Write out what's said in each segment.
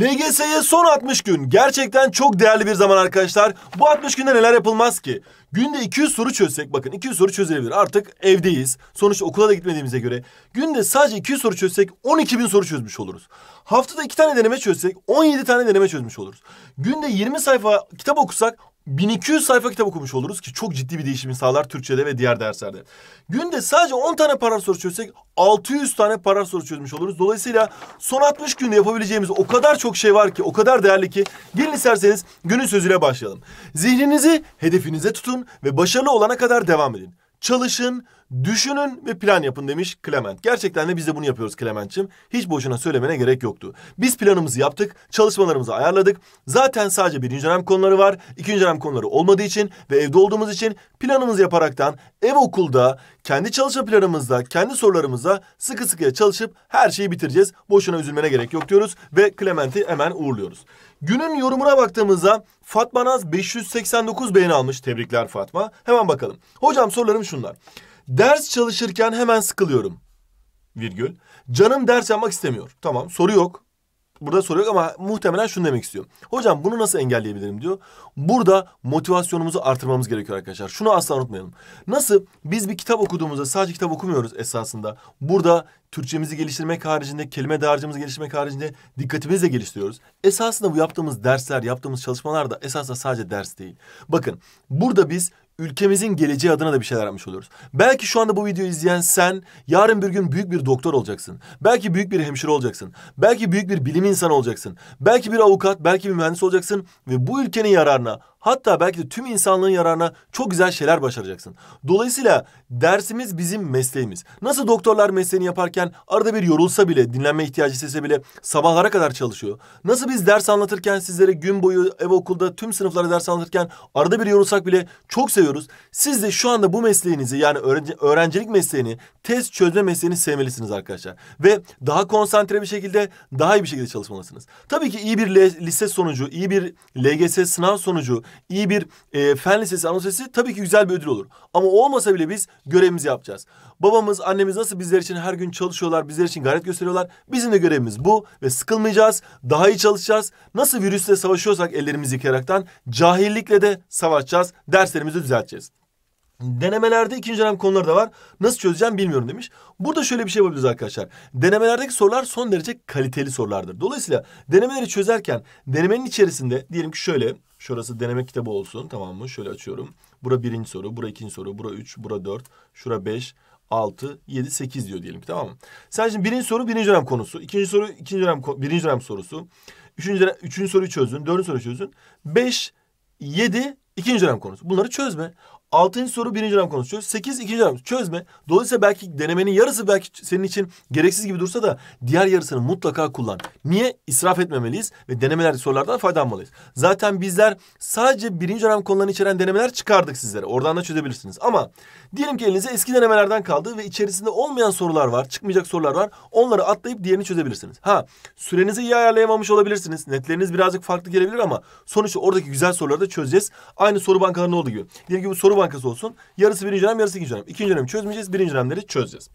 LGS'ye son 60 gün gerçekten çok değerli bir zaman arkadaşlar. Bu 60 günde neler yapılmaz ki? Günde 200 soru çözsek bakın 200 soru çözülebilir. Artık evdeyiz. sonuç okula da gitmediğimize göre. Günde sadece 200 soru çözsek 12 bin soru çözmüş oluruz. Haftada 2 tane deneme çözsek 17 tane deneme çözmüş oluruz. Günde 20 sayfa kitap okusak 1200 sayfa kitap okumuş oluruz ki çok ciddi bir değişimi sağlar Türkçe'de ve diğer derslerde. Günde sadece 10 tane paragraf soru çözsek 600 tane paragraf soru çözmüş oluruz. Dolayısıyla son 60 günde yapabileceğimiz o kadar çok şey var ki, o kadar değerli ki gelin isterseniz günün sözüne başlayalım. Zihninizi hedefinize tutun ve başarılı olana kadar devam edin. Çalışın, Düşünün ve plan yapın demiş Clement. Gerçekten de biz de bunu yapıyoruz Clement'ciğim. Hiç boşuna söylemene gerek yoktu. Biz planımızı yaptık, çalışmalarımızı ayarladık. Zaten sadece birinci dönem konuları var. ikinci dönem konuları olmadığı için ve evde olduğumuz için planımızı yaparaktan ev okulda, kendi çalışma planımızda, kendi sorularımızda sıkı sıkıya çalışıp her şeyi bitireceğiz. Boşuna üzülmene gerek yok diyoruz ve Clement'i hemen uğurluyoruz. Günün yorumuna baktığımızda Fatma Naz 589 beğeni almış. Tebrikler Fatma. Hemen bakalım. Hocam sorularım şunlar. Ders çalışırken hemen sıkılıyorum. Virgül. Canım ders yapmak istemiyor. Tamam soru yok. Burada soru yok ama muhtemelen şunu demek istiyor. Hocam bunu nasıl engelleyebilirim diyor. Burada motivasyonumuzu artırmamız gerekiyor arkadaşlar. Şunu asla unutmayalım. Nasıl biz bir kitap okuduğumuzda sadece kitap okumuyoruz esasında. Burada Türkçemizi geliştirmek haricinde, kelime dağarcığımızı geliştirmek haricinde dikkatimizi de geliştiriyoruz. Esasında bu yaptığımız dersler, yaptığımız çalışmalar da esasında sadece ders değil. Bakın burada biz ülkemizin geleceği adına da bir şeyler yapmış oluyoruz. Belki şu anda bu videoyu izleyen sen yarın bir gün büyük bir doktor olacaksın. Belki büyük bir hemşire olacaksın. Belki büyük bir bilim insanı olacaksın. Belki bir avukat, belki bir mühendis olacaksın ve bu ülkenin yararına Hatta belki de tüm insanlığın yararına çok güzel şeyler başaracaksın. Dolayısıyla dersimiz bizim mesleğimiz. Nasıl doktorlar mesleğini yaparken arada bir yorulsa bile, dinlenme ihtiyacı hissetse bile sabahlara kadar çalışıyor. Nasıl biz ders anlatırken sizlere gün boyu ev okulda tüm sınıflara ders anlatırken arada bir yorulsak bile çok seviyoruz. Siz de şu anda bu mesleğinizi yani öğrencilik mesleğini, test çözme mesleğini sevmelisiniz arkadaşlar. Ve daha konsantre bir şekilde, daha iyi bir şekilde çalışmalısınız. Tabii ki iyi bir lise sonucu, iyi bir LGS sınav sonucu iyi bir e, fen lisesi anons sesi tabii ki güzel bir ödül olur. Ama olmasa bile biz görevimizi yapacağız. Babamız, annemiz nasıl bizler için her gün çalışıyorlar, bizler için gayret gösteriyorlar. Bizim de görevimiz bu ve sıkılmayacağız, daha iyi çalışacağız. Nasıl virüsle savaşıyorsak ellerimizi yıkayaraktan cahillikle de savaşacağız, derslerimizi düzelteceğiz. Denemelerde ikinci dönem konuları da var. Nasıl çözeceğim bilmiyorum demiş. Burada şöyle bir şey yapabiliriz arkadaşlar. Denemelerdeki sorular son derece kaliteli sorulardır. Dolayısıyla denemeleri çözerken denemenin içerisinde diyelim ki şöyle Şurası deneme kitabı olsun tamam mı? Şöyle açıyorum. Bura birinci soru, bura ikinci soru, bura üç, bura dört, şura beş, altı, yedi, sekiz diyor diyelim ki tamam mı? Sen şimdi birinci soru birinci dönem konusu. ikinci soru ikinci dönem, birinci dönem sorusu. Üçüncü, dönem, üçüncü soruyu çözün, dördüncü soruyu çözün. Beş, yedi, ikinci dönem konusu. Bunları çözme. Altıncı soru birinci ram konuşuyor. Sekiz ikinci ram çözme. Dolayısıyla belki denemenin yarısı belki senin için gereksiz gibi dursa da diğer yarısını mutlaka kullan. Niye? İsraf etmemeliyiz ve denemelerde sorulardan faydalanmalıyız. Zaten bizler sadece birinci ram konularını içeren denemeler çıkardık sizlere. Oradan da çözebilirsiniz. Ama diyelim ki elinize eski denemelerden kaldı ve içerisinde olmayan sorular var. Çıkmayacak sorular var. Onları atlayıp diğerini çözebilirsiniz. Ha sürenizi iyi ayarlayamamış olabilirsiniz. Netleriniz birazcık farklı gelebilir ama sonuçta oradaki güzel soruları da çözeceğiz. Aynı soru bankalarında olduğu gibi. Diyelim ki bu soru Bankası olsun. Yarısı birinci dönem, yarısı ikinci dönem. İkinci dönemi çözmeyeceğiz, birinci dönemleri çözeceğiz.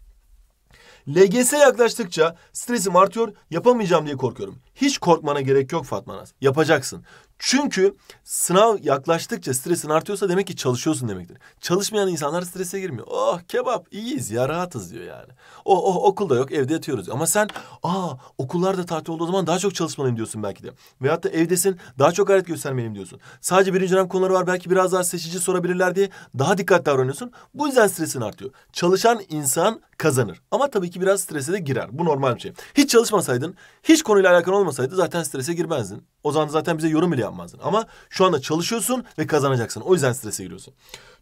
LGS yaklaştıkça stresim artıyor, yapamayacağım diye korkuyorum. Hiç korkmana gerek yok Fatma Naz. Yapacaksın. Çünkü sınav yaklaştıkça stresin artıyorsa demek ki çalışıyorsun demektir. Çalışmayan insanlar strese girmiyor. Oh kebap iyiyiz ya rahatız diyor yani. Oh oh okulda yok evde yatıyoruz. Ama sen aa okullarda tatil olduğu zaman daha çok çalışmalıyım diyorsun belki de. Veyahut da evdesin daha çok gayret göstermeliyim diyorsun. Sadece birinci dönem konuları var belki biraz daha seçici sorabilirler diye daha dikkatli davranıyorsun. Bu yüzden stresin artıyor. Çalışan insan kazanır. Ama tabii ki biraz strese de girer. Bu normal bir şey. Hiç çalışmasaydın, hiç konuyla alakalı olmasaydı zaten strese girmezdin. O zaman zaten bize yorum bile yapmazdın. Ama şu anda çalışıyorsun ve kazanacaksın. O yüzden strese giriyorsun.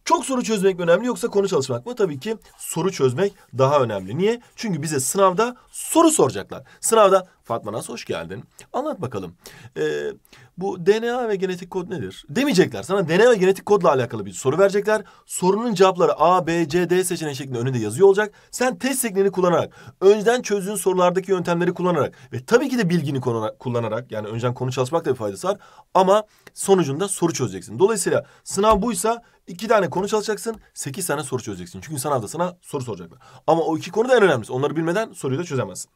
Çok soru çözmek mi önemli yoksa konu çalışmak mı? Tabii ki soru çözmek daha önemli. Niye? Çünkü bize sınavda soru soracaklar. Sınavda Fatma Nas hoş geldin. Anlat bakalım. E, bu DNA ve genetik kod nedir? Demeyecekler. Sana DNA ve genetik kodla alakalı bir soru verecekler. Sorunun cevapları A, B, C, D seçeneği şeklinde önünde yazıyor olacak. Sen test tekniğini kullanarak, önceden çözdüğün sorulardaki yöntemleri kullanarak ve tabii ki de bilgini kullanarak yani önceden konu çalışmak da bir faydası var ama sonucunda soru çözeceksin. Dolayısıyla sınav buysa iki tane konu çalışacaksın, sekiz tane soru çözeceksin. Çünkü sınavda sana soru soracaklar. Ama o iki konu da en önemlisi. Onları bilmeden soruyu da çözemezsin.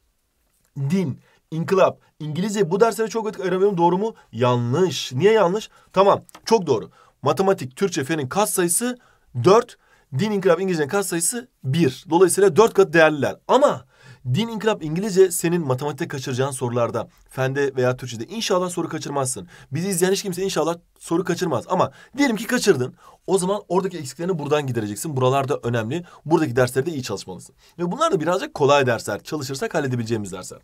Din, İnkılap. İngilizce bu derslere çok vakit ayıramıyorum. Doğru mu? Yanlış. Niye yanlış? Tamam. Çok doğru. Matematik, Türkçe, fenin kat sayısı dört. Din, inkılap, İngilizcenin kat sayısı bir. Dolayısıyla dört kat değerliler. Ama Din İnkılap İngilizce senin matematikte kaçıracağın sorularda, fende veya Türkçe'de inşallah soru kaçırmazsın. Bizi izleyen hiç kimse inşallah soru kaçırmaz. Ama diyelim ki kaçırdın. O zaman oradaki eksiklerini buradan gidereceksin. Buralarda önemli. Buradaki derslerde iyi çalışmalısın. Ve bunlar da birazcık kolay dersler. Çalışırsak halledebileceğimiz dersler.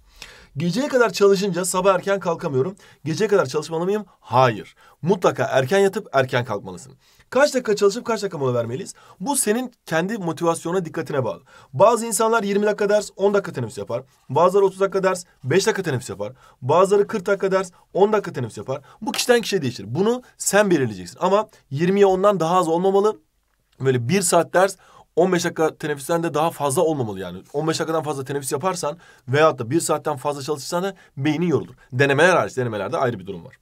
Geceye kadar çalışınca sabah erken kalkamıyorum. Geceye kadar mıyım? Hayır mutlaka erken yatıp erken kalkmalısın. Kaç dakika çalışıp kaç dakika mola vermeliyiz? Bu senin kendi motivasyona, dikkatine bağlı. Bazı insanlar 20 dakika ders, 10 dakika teneffüs yapar. Bazıları 30 dakika ders, 5 dakika teneffüs yapar. Bazıları 40 dakika ders, 10 dakika teneffüs yapar. Bu kişiden kişiye değişir. Bunu sen belirleyeceksin. Ama 20'ye 10'dan daha az olmamalı. Böyle bir saat ders, 15 dakika teneffüsten de daha fazla olmamalı yani. 15 dakikadan fazla teneffüs yaparsan veyahut da bir saatten fazla çalışırsan da beynin yorulur. Denemeler hariç denemelerde ayrı bir durum var.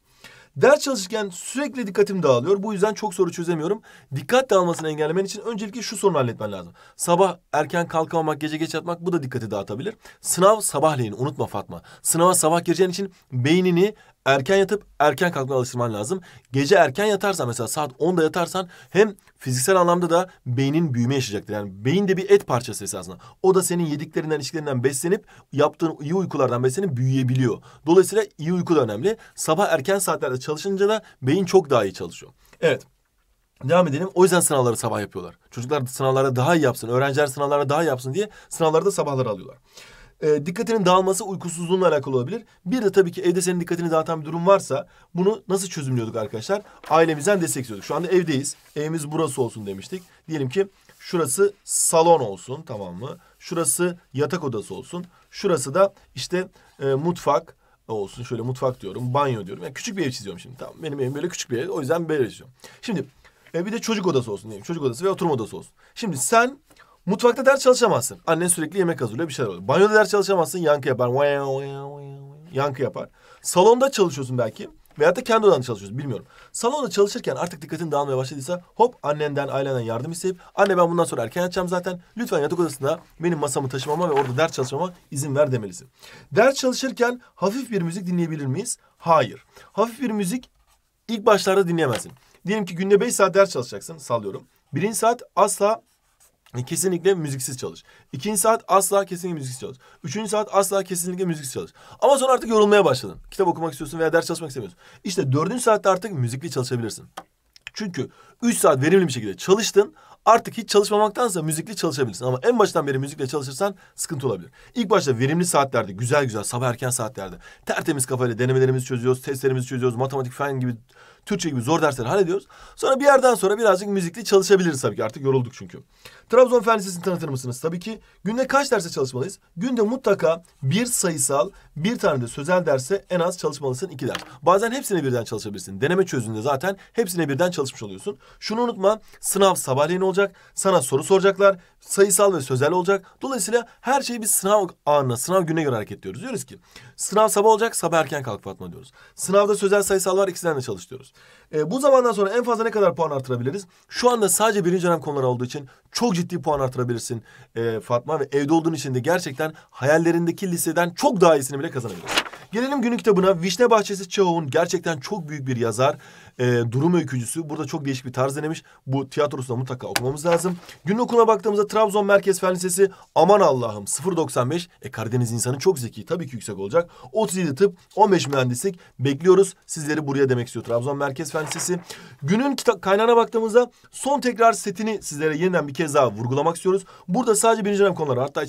Ders çalışırken sürekli dikkatim dağılıyor. Bu yüzden çok soru çözemiyorum. Dikkat dağılmasını engellemen için öncelikle şu sorunu halletmen lazım. Sabah erken kalkamamak, gece geç yatmak bu da dikkati dağıtabilir. Sınav sabahleyin unutma Fatma. Sınava sabah gireceğin için beynini erken yatıp erken kalkmaya alıştırman lazım. Gece erken yatarsan mesela saat 10'da yatarsan hem fiziksel anlamda da beynin büyüme yaşayacaktır. Yani beyin de bir et parçası esasında. O da senin yediklerinden içtiklerinden beslenip yaptığın iyi uykulardan beslenip büyüyebiliyor. Dolayısıyla iyi uyku da önemli. Sabah erken saatlerde çalışınca da beyin çok daha iyi çalışıyor. Evet. Devam edelim. O yüzden sınavları sabah yapıyorlar. Çocuklar sınavlara daha iyi yapsın, öğrenciler sınavlara daha iyi yapsın diye sınavları da sabahları alıyorlar e, dikkatinin dağılması uykusuzluğunla alakalı olabilir. Bir de tabii ki evde senin dikkatini dağıtan bir durum varsa bunu nasıl çözümlüyorduk arkadaşlar? Ailemizden destekliyorduk. Şu anda evdeyiz. Evimiz burası olsun demiştik. Diyelim ki şurası salon olsun tamam mı? Şurası yatak odası olsun. Şurası da işte e, mutfak olsun. Şöyle mutfak diyorum, banyo diyorum. Yani küçük bir ev çiziyorum şimdi. Tamam benim evim böyle küçük bir ev. O yüzden böyle çiziyorum. Şimdi e, bir de çocuk odası olsun diyeyim. Çocuk odası ve oturma odası olsun. Şimdi sen Mutfakta ders çalışamazsın. Annen sürekli yemek hazırlıyor bir şeyler oluyor. Banyoda ders çalışamazsın yankı yapar. Yankı yapar. Salonda çalışıyorsun belki. Veyahut da kendi odanda çalışıyorsun bilmiyorum. Salonda çalışırken artık dikkatin dağılmaya başladıysa hop annenden ailenden yardım isteyip anne ben bundan sonra erken yatacağım zaten. Lütfen yatak odasında benim masamı taşımama ve orada ders çalışmama izin ver demelisin. Ders çalışırken hafif bir müzik dinleyebilir miyiz? Hayır. Hafif bir müzik ilk başlarda dinleyemezsin. Diyelim ki günde beş saat ders çalışacaksın sallıyorum. Birinci saat asla Kesinlikle müziksiz çalış. İkinci saat asla kesinlikle müziksiz çalış. Üçüncü saat asla kesinlikle müziksiz çalış. Ama sonra artık yorulmaya başladın. Kitap okumak istiyorsun veya ders çalışmak istemiyorsun. İşte dördüncü saatte artık müzikli çalışabilirsin. Çünkü üç saat verimli bir şekilde çalıştın. Artık hiç çalışmamaktansa müzikli çalışabilirsin. Ama en baştan beri müzikle çalışırsan sıkıntı olabilir. İlk başta verimli saatlerde, güzel güzel sabah erken saatlerde tertemiz kafayla denemelerimizi çözüyoruz, testlerimizi çözüyoruz, matematik falan gibi Türkçe gibi zor dersleri hallediyoruz. Sonra bir yerden sonra birazcık müzikle çalışabiliriz tabii ki. Artık yorulduk çünkü. Trabzon Fen Lisesi'ni tanıtır mısınız? Tabii ki günde kaç derse çalışmalıyız? Günde mutlaka bir sayısal, bir tane de sözel derse en az çalışmalısın iki ders. Bazen hepsine birden çalışabilirsin. Deneme çözümünde zaten hepsine birden çalışmış oluyorsun. Şunu unutma. Sınav sabahleyin olacak. Sana soru soracaklar. Sayısal ve sözel olacak. Dolayısıyla her şeyi bir sınav anına, sınav gününe göre hareketliyoruz. ediyoruz. Diyoruz ki sınav sabah olacak, sabah erken kalk Fatma diyoruz. Sınavda sözel sayısal var, ikisinden de çalış artırabiliyoruz. E, bu zamandan sonra en fazla ne kadar puan artırabiliriz? Şu anda sadece birinci dönem konuları olduğu için çok ciddi puan artırabilirsin e, Fatma. Ve evde olduğun için de gerçekten hayallerindeki liseden çok daha iyisini bile kazanabilirsin. Gelelim günün kitabına. Vişne Bahçesi Çavuğ'un gerçekten çok büyük bir yazar e, durum öykücüsü. Burada çok değişik bir tarz denemiş. Bu tiyatrosuna mutlaka okumamız lazım. Günlük okuluna baktığımızda Trabzon Merkez Fen Lisesi aman Allah'ım 0.95. E Karadeniz insanı çok zeki. Tabii ki yüksek olacak. 37 tıp, 15 mühendislik. Bekliyoruz. Sizleri buraya demek istiyor Trabzon Merkez Fen Lisesi. Günün kaynağına baktığımızda son tekrar setini sizlere yeniden bir kez daha vurgulamak istiyoruz. Burada sadece birinci dönem konuları. Hatta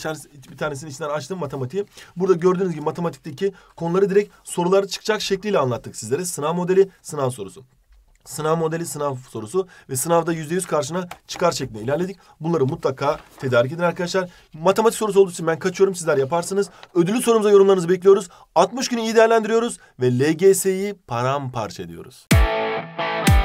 bir tanesinin içinden açtım matematiği. Burada gördüğünüz gibi matematikteki konuları direkt soruları çıkacak şekliyle anlattık sizlere. Sınav modeli, sınav sorusu. Sınav modeli, sınav sorusu ve sınavda yüzde yüz karşına çıkar çekme ilerledik. Bunları mutlaka tedarik edin arkadaşlar. Matematik sorusu olduğu için ben kaçıyorum sizler yaparsınız. Ödüllü sorumuza yorumlarınızı bekliyoruz. 60 günü iyi değerlendiriyoruz ve LGS'yi paramparça ediyoruz.